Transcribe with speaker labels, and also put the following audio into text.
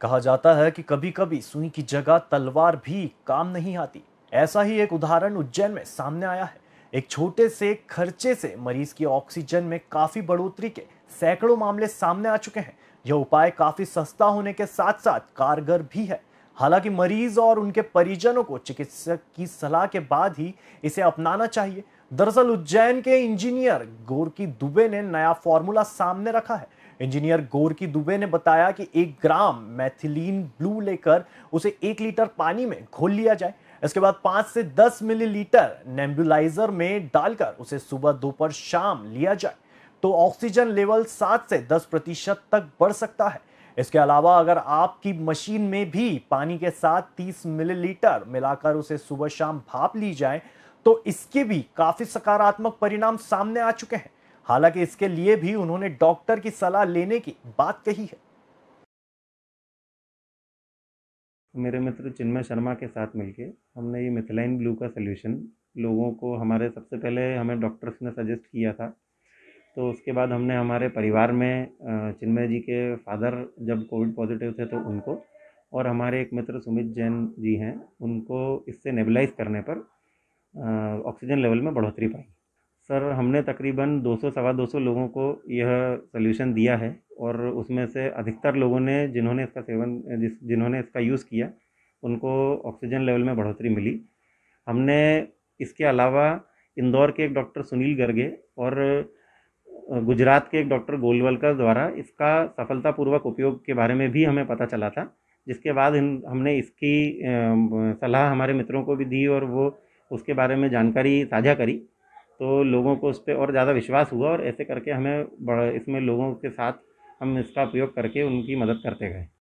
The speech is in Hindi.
Speaker 1: कहा जाता है कि कभी कभी सुई की जगह तलवार भी काम नहीं आती ऐसा ही एक उदाहरण उज्जैन में सामने आया है एक छोटे से खर्चे से मरीज की ऑक्सीजन में काफी बढ़ोतरी के सैकड़ों मामले सामने आ चुके हैं यह उपाय काफी सस्ता होने के साथ साथ कारगर भी है हालांकि मरीज और उनके परिजनों को चिकित्सक की सलाह के बाद ही इसे अपनाना चाहिए दरअसल उज्जैन के इंजीनियर गोरकी दुबे ने नया फॉर्मूला सामने रखा है इंजीनियर गोरकी दुबे ने बताया कि एक ग्राम मैथिलीन ब्लू लेकर उसे एक लीटर पानी में घोल लिया जाए इसके बाद पांच से दस मिलीलीटर नेम्बुलाइजर में डालकर उसे सुबह दोपहर शाम लिया जाए तो ऑक्सीजन लेवल सात से दस प्रतिशत तक बढ़ सकता है इसके अलावा अगर आपकी मशीन में भी पानी के साथ 30 मिलीलीटर मिलाकर उसे सुबह शाम भाप ली जाए तो इसके भी काफ़ी सकारात्मक परिणाम सामने आ चुके हैं
Speaker 2: हालांकि इसके लिए भी उन्होंने डॉक्टर की
Speaker 1: सलाह लेने की बात कही है
Speaker 2: मेरे मित्र चिन्मय शर्मा के साथ मिलके हमने ये मिथिलाइन ब्लू का सोल्यूशन लोगों को हमारे सबसे पहले हमें डॉक्टर्स ने सजेस्ट किया था तो उसके बाद हमने हमारे परिवार में चिन्मय जी के फादर जब कोविड पॉजिटिव थे तो उनको और हमारे एक मित्र सुमित जैन जी हैं उनको इससे नेबलाइज करने पर ऑक्सीजन लेवल में बढ़ोतरी पाई सर हमने तकरीबन 200 सवा दो लोगों को यह सोल्यूशन दिया है और उसमें से अधिकतर लोगों ने जिन्होंने इसका सेवन जिस जिन्होंने इसका यूज़ किया उनको ऑक्सीजन लेवल में बढ़ोतरी मिली हमने इसके अलावा इंदौर के एक डॉक्टर सुनील गर्गे और गुजरात के एक डॉक्टर गोलवलकर द्वारा इसका सफलतापूर्वक उपयोग के बारे में भी हमें पता चला था जिसके बाद हमने इसकी सलाह हमारे मित्रों को भी दी और वो उसके बारे में जानकारी साझा करी तो लोगों को उस पर और ज़्यादा विश्वास हुआ और ऐसे करके हमें इसमें लोगों के साथ हम इसका उपयोग करके उनकी मदद करते गए